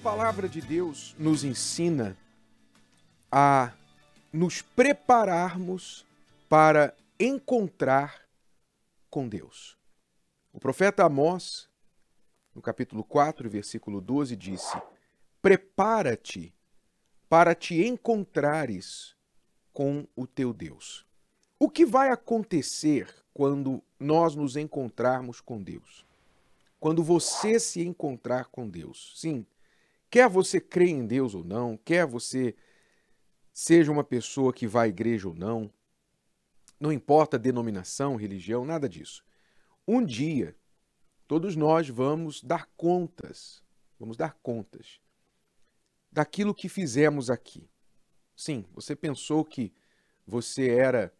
A palavra de Deus nos ensina a nos prepararmos para encontrar com Deus. O profeta Amós, no capítulo 4, versículo 12, disse: Prepara-te para te encontrares com o teu Deus. O que vai acontecer quando nós nos encontrarmos com Deus? Quando você se encontrar com Deus? Sim, Quer você crê em Deus ou não, quer você seja uma pessoa que vai à igreja ou não, não importa denominação, religião, nada disso. Um dia, todos nós vamos dar contas, vamos dar contas daquilo que fizemos aqui. Sim, você pensou que você era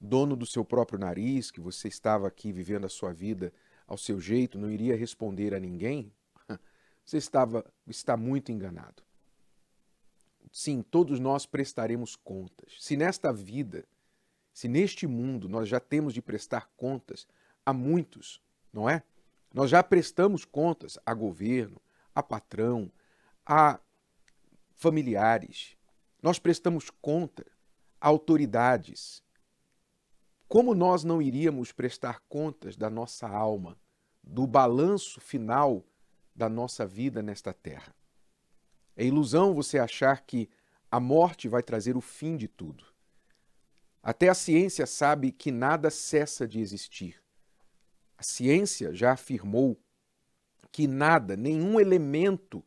dono do seu próprio nariz, que você estava aqui vivendo a sua vida ao seu jeito, não iria responder a ninguém? você estava, está muito enganado. Sim, todos nós prestaremos contas. Se nesta vida, se neste mundo nós já temos de prestar contas a muitos, não é? Nós já prestamos contas a governo, a patrão, a familiares. Nós prestamos conta a autoridades. Como nós não iríamos prestar contas da nossa alma, do balanço final da nossa vida nesta terra. É ilusão você achar que a morte vai trazer o fim de tudo. Até a ciência sabe que nada cessa de existir. A ciência já afirmou que nada, nenhum elemento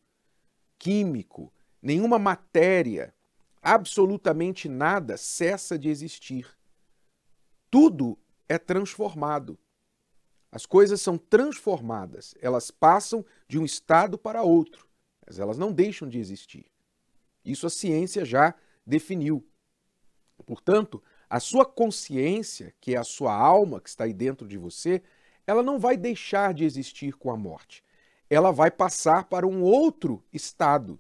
químico, nenhuma matéria, absolutamente nada cessa de existir. Tudo é transformado. As coisas são transformadas, elas passam de um estado para outro, mas elas não deixam de existir. Isso a ciência já definiu. Portanto, a sua consciência, que é a sua alma que está aí dentro de você, ela não vai deixar de existir com a morte. Ela vai passar para um outro estado,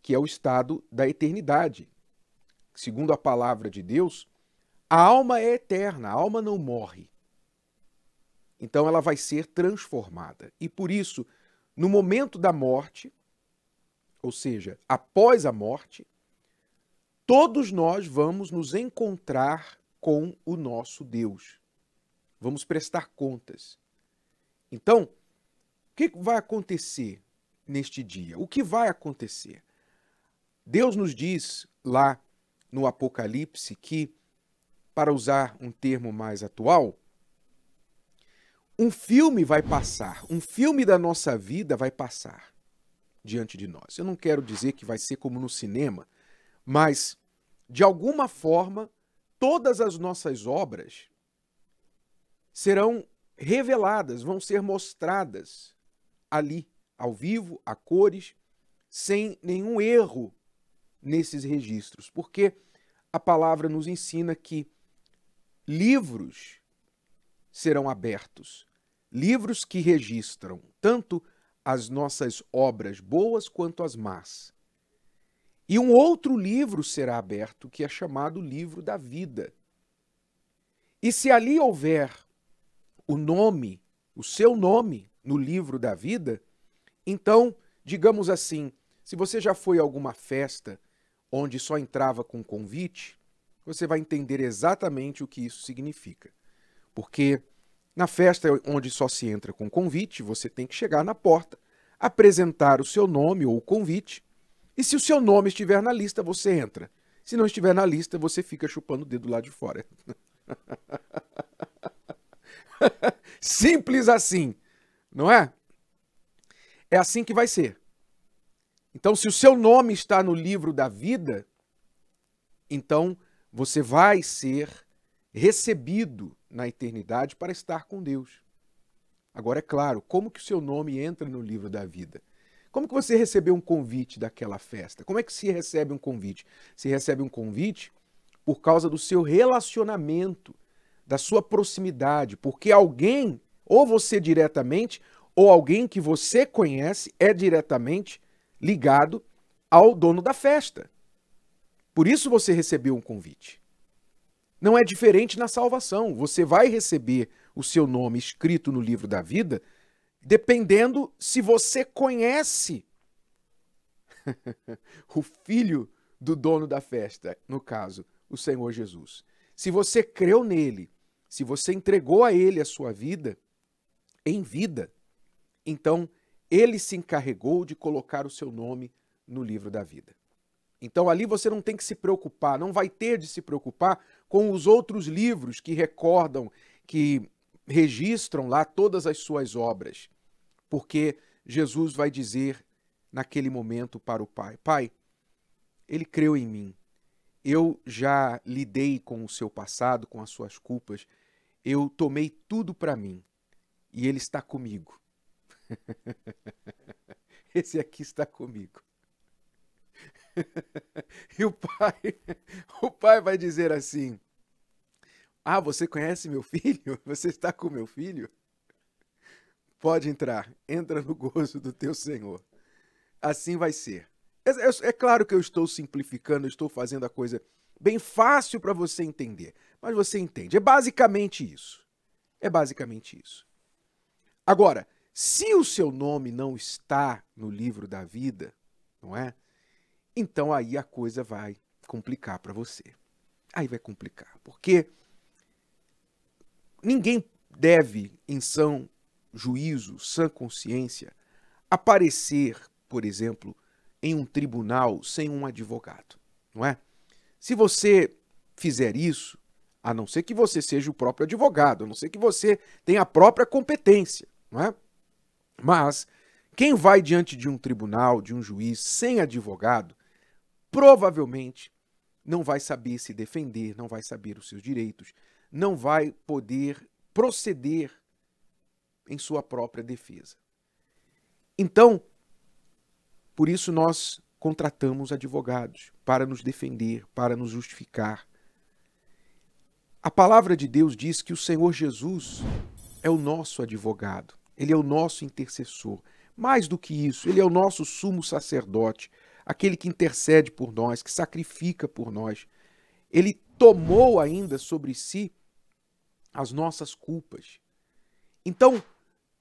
que é o estado da eternidade. Segundo a palavra de Deus, a alma é eterna, a alma não morre. Então ela vai ser transformada. E por isso, no momento da morte, ou seja, após a morte, todos nós vamos nos encontrar com o nosso Deus. Vamos prestar contas. Então, o que vai acontecer neste dia? O que vai acontecer? Deus nos diz lá no Apocalipse que, para usar um termo mais atual, um filme vai passar, um filme da nossa vida vai passar diante de nós. Eu não quero dizer que vai ser como no cinema, mas de alguma forma todas as nossas obras serão reveladas, vão ser mostradas ali, ao vivo, a cores, sem nenhum erro nesses registros, porque a palavra nos ensina que livros serão abertos livros que registram tanto as nossas obras boas quanto as más. E um outro livro será aberto, que é chamado Livro da Vida. E se ali houver o nome, o seu nome, no livro da vida, então, digamos assim, se você já foi a alguma festa onde só entrava com convite, você vai entender exatamente o que isso significa. Porque na festa onde só se entra com convite, você tem que chegar na porta, apresentar o seu nome ou o convite, e se o seu nome estiver na lista, você entra. Se não estiver na lista, você fica chupando o dedo lá de fora. Simples assim, não é? É assim que vai ser. Então, se o seu nome está no livro da vida, então você vai ser recebido na eternidade para estar com Deus. Agora é claro, como que o seu nome entra no livro da vida? Como que você recebeu um convite daquela festa? Como é que se recebe um convite? Se recebe um convite por causa do seu relacionamento, da sua proximidade, porque alguém, ou você diretamente, ou alguém que você conhece é diretamente ligado ao dono da festa. Por isso você recebeu um convite. Não é diferente na salvação. Você vai receber o seu nome escrito no livro da vida, dependendo se você conhece o filho do dono da festa, no caso, o Senhor Jesus. Se você creu nele, se você entregou a ele a sua vida em vida, então ele se encarregou de colocar o seu nome no livro da vida. Então ali você não tem que se preocupar, não vai ter de se preocupar com os outros livros que recordam, que registram lá todas as suas obras. Porque Jesus vai dizer naquele momento para o Pai: Pai, ele creu em mim. Eu já lidei com o seu passado, com as suas culpas. Eu tomei tudo para mim e ele está comigo. Esse aqui está comigo. e o pai, o pai vai dizer assim: Ah, você conhece meu filho? Você está com meu filho? Pode entrar, entra no gozo do teu Senhor. Assim vai ser. É, é, é claro que eu estou simplificando, estou fazendo a coisa bem fácil para você entender, mas você entende. É basicamente isso. É basicamente isso. Agora, se o seu nome não está no livro da vida, não é? então aí a coisa vai complicar para você. Aí vai complicar, porque ninguém deve, em são juízo, sã consciência, aparecer, por exemplo, em um tribunal sem um advogado, não é? Se você fizer isso, a não ser que você seja o próprio advogado, a não ser que você tenha a própria competência, não é? Mas quem vai diante de um tribunal, de um juiz sem advogado, provavelmente não vai saber se defender, não vai saber os seus direitos, não vai poder proceder em sua própria defesa. Então, por isso nós contratamos advogados para nos defender, para nos justificar. A palavra de Deus diz que o Senhor Jesus é o nosso advogado, ele é o nosso intercessor. Mais do que isso, ele é o nosso sumo sacerdote, aquele que intercede por nós, que sacrifica por nós. Ele tomou ainda sobre si as nossas culpas. Então,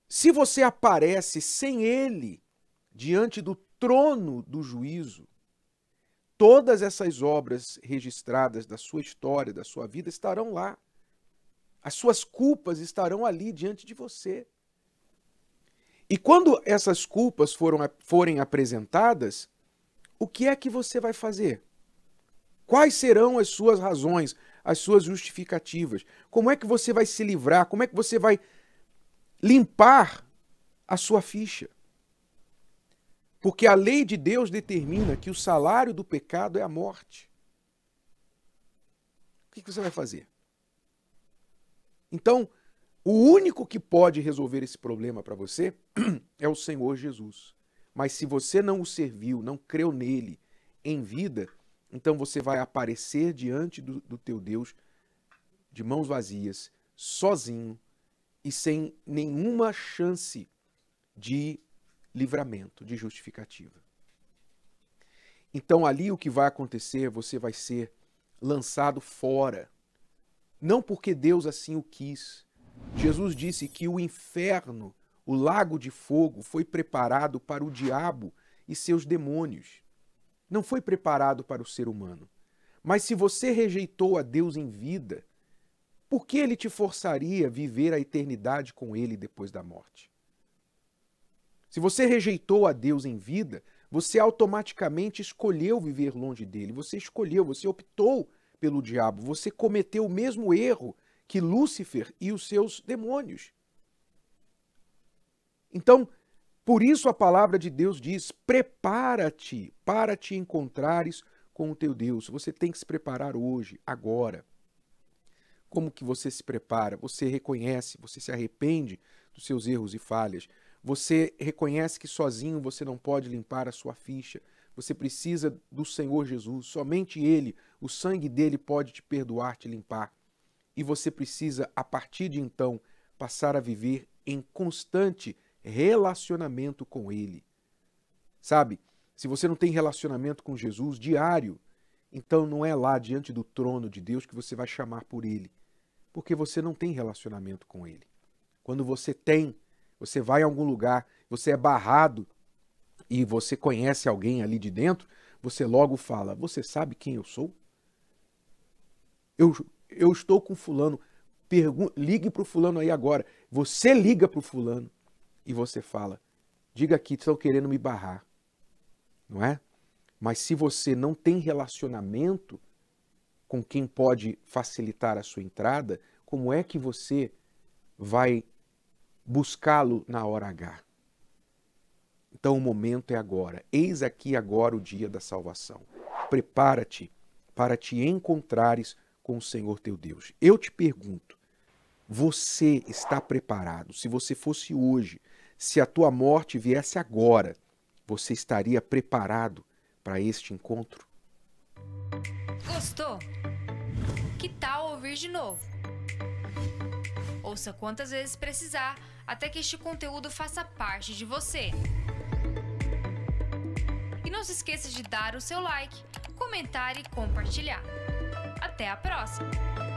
se você aparece sem ele diante do trono do juízo, todas essas obras registradas da sua história, da sua vida estarão lá. As suas culpas estarão ali diante de você. E quando essas culpas foram, forem apresentadas, o que é que você vai fazer? Quais serão as suas razões, as suas justificativas? Como é que você vai se livrar? Como é que você vai limpar a sua ficha? Porque a lei de Deus determina que o salário do pecado é a morte. O que você vai fazer? Então, o único que pode resolver esse problema para você é o Senhor Jesus. Mas se você não o serviu, não creu nele em vida, então você vai aparecer diante do, do teu Deus de mãos vazias, sozinho e sem nenhuma chance de livramento, de justificativa. Então ali o que vai acontecer, você vai ser lançado fora. Não porque Deus assim o quis. Jesus disse que o inferno o lago de fogo foi preparado para o diabo e seus demônios. Não foi preparado para o ser humano. Mas se você rejeitou a Deus em vida, por que ele te forçaria a viver a eternidade com ele depois da morte? Se você rejeitou a Deus em vida, você automaticamente escolheu viver longe dele. Você escolheu, você optou pelo diabo. Você cometeu o mesmo erro que Lúcifer e os seus demônios. Então, por isso a palavra de Deus diz: prepara-te para te encontrares com o teu Deus. Você tem que se preparar hoje, agora. Como que você se prepara? Você reconhece, você se arrepende dos seus erros e falhas. Você reconhece que sozinho você não pode limpar a sua ficha. Você precisa do Senhor Jesus. Somente Ele, o sangue dele pode te perdoar, te limpar. E você precisa, a partir de então, passar a viver em constante relacionamento com Ele. Sabe? Se você não tem relacionamento com Jesus diário, então não é lá diante do trono de Deus que você vai chamar por Ele, porque você não tem relacionamento com Ele. Quando você tem, você vai a algum lugar, você é barrado e você conhece alguém ali de dentro, você logo fala: Você sabe quem eu sou? Eu, eu estou com Fulano. Pergun ligue para o Fulano aí agora. Você liga para o Fulano e você fala: diga aqui, estão querendo me barrar. Não é? Mas se você não tem relacionamento com quem pode facilitar a sua entrada, como é que você vai buscá-lo na hora H? Então o momento é agora. Eis aqui agora o dia da salvação. Prepara-te para te encontrares com o Senhor teu Deus. Eu te pergunto: você está preparado? Se você fosse hoje, se a tua morte viesse agora, você estaria preparado para este encontro? Gostou? Que tal ouvir de novo? Ouça quantas vezes precisar até que este conteúdo faça parte de você. E não se esqueça de dar o seu like, comentar e compartilhar. Até a próxima!